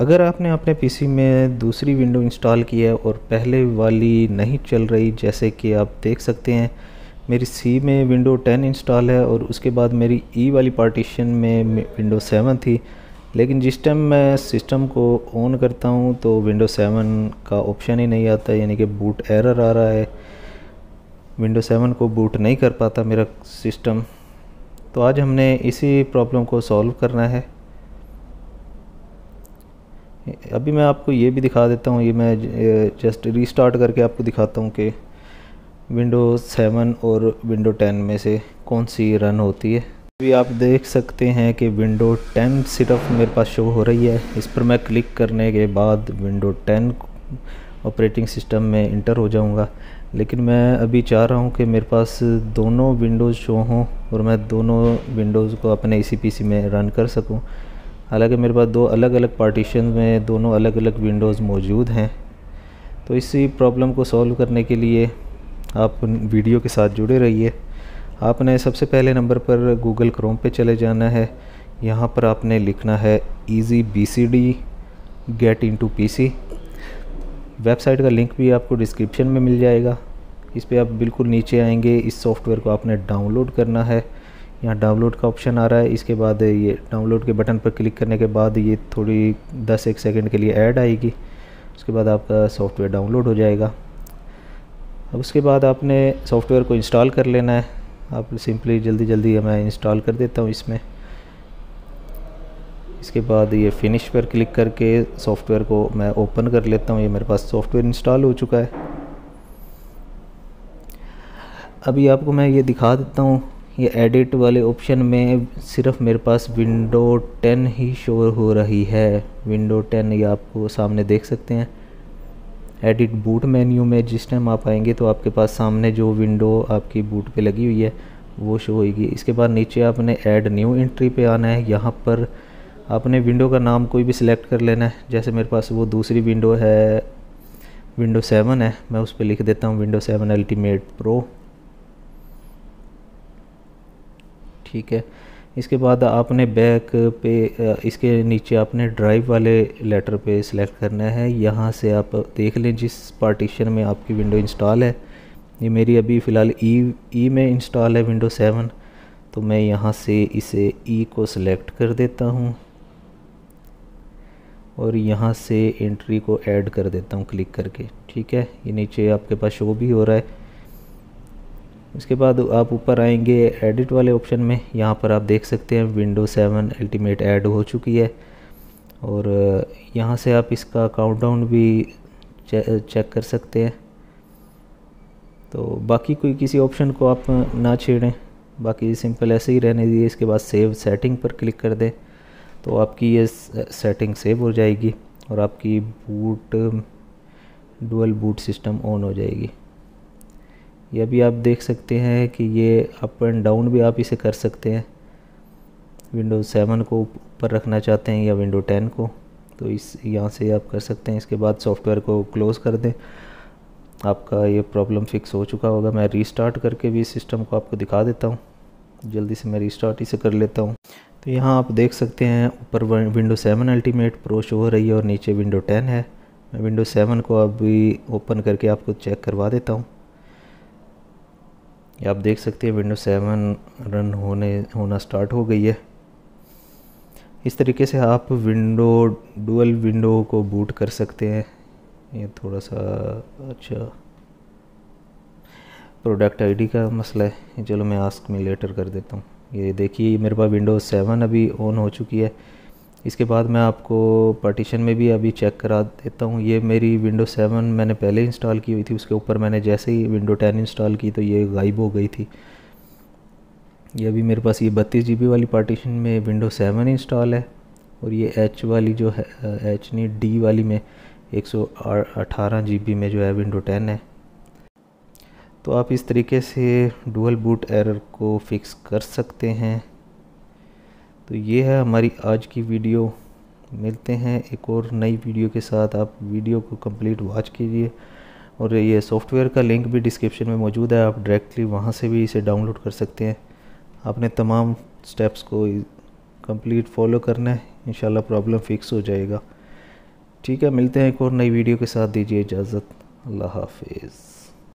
अगर आपने अपने पीसी में दूसरी विंडो इंस्टॉल की है और पहले वाली नहीं चल रही जैसे कि आप देख सकते हैं मेरी सी में विंडो 10 इंस्टॉल है और उसके बाद मेरी ई e वाली पार्टीशन में विंडो 7 थी लेकिन जिस टाइम मैं सिस्टम को ऑन करता हूँ तो विंडो 7 का ऑप्शन ही नहीं आता यानी कि बूट एरर आ रहा है विंडो 7 को बूट नहीं कर पाता मेरा सिस्टम तो आज हमने इसी प्रॉब्लम को सॉल्व करना है अभी मैं आपको ये भी दिखा देता हूँ ये मैं जस्ट रीस्टार्ट करके आपको दिखाता हूँ कि विंडो सेवन और विंडो टेन में से कौन सी रन होती है अभी आप देख सकते हैं कि विंडो टेन सिर्फ मेरे पास शो हो रही है इस पर मैं क्लिक करने के बाद विंडो टेन ऑपरेटिंग सिस्टम में इंटर हो जाऊँगा लेकिन मैं अभी चाह रहा हूं कि मेरे पास दोनों विंडोज़ शो हों और मैं दोनों विंडोज़ को अपने इसी पीसी में रन कर सकूं हालांकि मेरे पास दो अलग अलग पार्टीशन में दोनों अलग अलग विंडोज़ मौजूद हैं तो इसी प्रॉब्लम को सॉल्व करने के लिए आप वीडियो के साथ जुड़े रहिए आपने सबसे पहले नंबर पर गूगल क्रोम पे चले जाना है यहाँ पर आपने लिखना है easy B C D get into P C website का लिंक भी आपको डिस्क्रिप्शन में मिल जाएगा इस पर आप बिल्कुल नीचे आएंगे इस सॉफ्टवेयर को आपने डाउनलोड करना है यहाँ डाउनलोड का ऑप्शन आ रहा है इसके बाद ये डाउनलोड के बटन पर क्लिक करने के बाद ये थोड़ी दस एक सेकेंड के लिए ऐड आएगी उसके बाद आपका सॉफ्टवेयर डाउनलोड हो जाएगा अब उसके बाद आपने सॉफ्टवेयर को इंस्टॉल कर लेना है आप सिंपली जल्दी जल्दी मैं इंस्टॉल कर देता हूँ इसमें इसके बाद ये फिनिश पर क्लिक करके सॉफ्टवेयर को मैं ओपन कर लेता हूँ ये मेरे पास सॉफ्टवेयर इंस्टॉल हो चुका है अभी आपको मैं ये दिखा देता हूँ ये एडिट वाले ऑप्शन में सिर्फ मेरे पास विंडो 10 ही शो हो रही है विंडो 10 ये आपको सामने देख सकते हैं एडिट बूट मेन्यू में जिस टाइम आप आएंगे तो आपके पास सामने जो विंडो आपकी बूट पे लगी हुई है वो शो होगी इसके बाद नीचे आपने ऐड न्यू एंट्री पे आना है यहाँ पर आपने विंडो का नाम कोई भी सिलेक्ट कर लेना है जैसे मेरे पास वो दूसरी विंडो है विंडो सेवन है मैं उस पर लिख देता हूँ विंडो सेवन अल्टीमेट प्रो ठीक है इसके बाद आपने बैक पे इसके नीचे आपने ड्राइव वाले लेटर पे सिलेक्ट करना है यहाँ से आप देख लें जिस पार्टीशन में आपकी विंडो इंस्टॉल है ये मेरी अभी फ़िलहाल ई e, ई e में इंस्टॉल है विंडो सेवन तो मैं यहाँ से इसे ई e को सिलेक्ट कर देता हूँ और यहाँ से एंट्री को ऐड कर देता हूँ क्लिक करके ठीक है ये नीचे आपके पास शो भी हो रहा है उसके बाद आप ऊपर आएंगे एडिट वाले ऑप्शन में यहाँ पर आप देख सकते हैं विंडो सेवन अल्टीमेट ऐड हो चुकी है और यहाँ से आप इसका काउंटडाउन भी चे, चेक कर सकते हैं तो बाकी कोई किसी ऑप्शन को आप ना छेड़ें बाकी सिंपल ऐसे ही रहने दिए इसके बाद सेव सेटिंग पर क्लिक कर दें तो आपकी ये सेटिंग सेव हो जाएगी और आपकी boot dual boot system on हो जाएगी यह भी आप देख सकते हैं कि ये अप एंड डाउन भी आप इसे कर सकते हैं विंडो सेवन को ऊपर रखना चाहते हैं या विंडो टेन को तो इस यहाँ से आप कर सकते हैं इसके बाद सॉफ्टवेयर को क्लोज़ कर दें आपका ये प्रॉब्लम फिक्स हो चुका होगा मैं रीस्टार्ट करके भी सिस्टम को आपको दिखा देता हूँ जल्दी से मैं रीस्टार्ट इसे कर लेता हूँ तो यहाँ आप देख सकते हैं ऊपर window seven ultimate pro show हो रही है और नीचे विंडो टेन है मैं विंडो सेवन को अभी ओपन करके आपको चेक करवा देता हूँ ये आप देख सकते हैं विंडो सेवन रन होने होना स्टार्ट हो गई है इस तरीके से आप विंडो डुअल विंडो को बूट कर सकते हैं ये थोड़ा सा अच्छा प्रोडक्ट आईडी का मसला है चलो मैं आस्क में लेटर कर देता हूँ ये देखिए मेरे पास विंडो सेवन अभी ऑन हो चुकी है इसके बाद मैं आपको पार्टीशन में भी अभी चेक करा देता हूँ ये मेरी विंडो सेवन मैंने पहले इंस्टॉल की हुई थी उसके ऊपर मैंने जैसे ही विंडो टेन इंस्टॉल की तो ये गायब हो गई थी ये अभी मेरे पास ये बत्तीस जी वाली पार्टीशन में विंडो सेवन इंस्टॉल है और ये एच वाली जो है एच नहीं डी वाली में एक सौ अठारह जी में जो है विंडो टेन है तो आप इस तरीके से डुअल बूट एरर को फिक्स कर सकते हैं तो ये है हमारी आज की वीडियो मिलते हैं एक और नई वीडियो के साथ आप वीडियो को कंप्लीट वॉच कीजिए और ये सॉफ्टवेयर का लिंक भी डिस्क्रिप्शन में मौजूद है आप डायरेक्टली वहाँ से भी इसे डाउनलोड कर सकते हैं आपने तमाम स्टेप्स को कंप्लीट फॉलो करना है इन प्रॉब्लम फिक्स हो जाएगा ठीक है मिलते हैं एक और नई वीडियो के साथ दीजिए इजाज़त अल्लाह हाफिज़